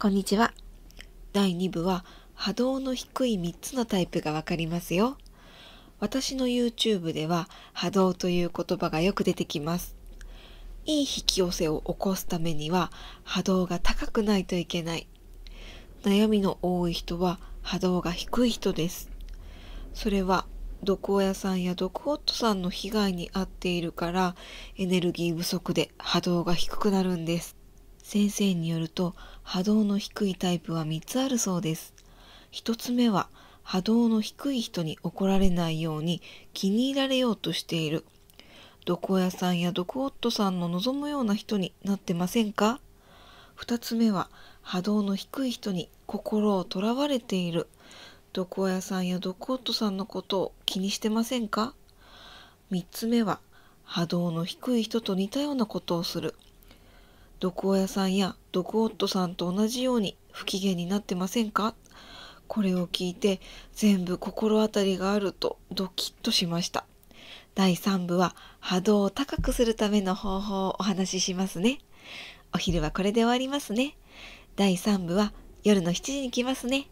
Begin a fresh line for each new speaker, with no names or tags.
こんにちは。第2部は波動の低い3つのタイプがわかりますよ。私の YouTube では波動という言葉がよく出てきます。いい引き寄せを起こすためには波動が高くないといけない。悩みの多い人は波動が低い人です。それは毒親さんや毒夫さんの被害に遭っているからエネルギー不足で波動が低くなるんです。先生によると波動の低いタイプは3つあるそうです。1つ目は波動の低い人に怒られないように気に入られようとしている。どこ屋さんやどこ夫さんの望むような人になってませんか2つ目は波動の低い人に心をとらわれている。どこ屋さんやどこ夫さんのことを気にしてませんか3つ目は波動の低い人と似たようなことをする。毒親さんや毒夫さんと同じように不機嫌になってませんかこれを聞いて全部心当たりがあるとドキッとしました。第3部は波動を高くするための方法をお話ししますね。お昼はこれで終わりますね。第3部は夜の7時に来ますね。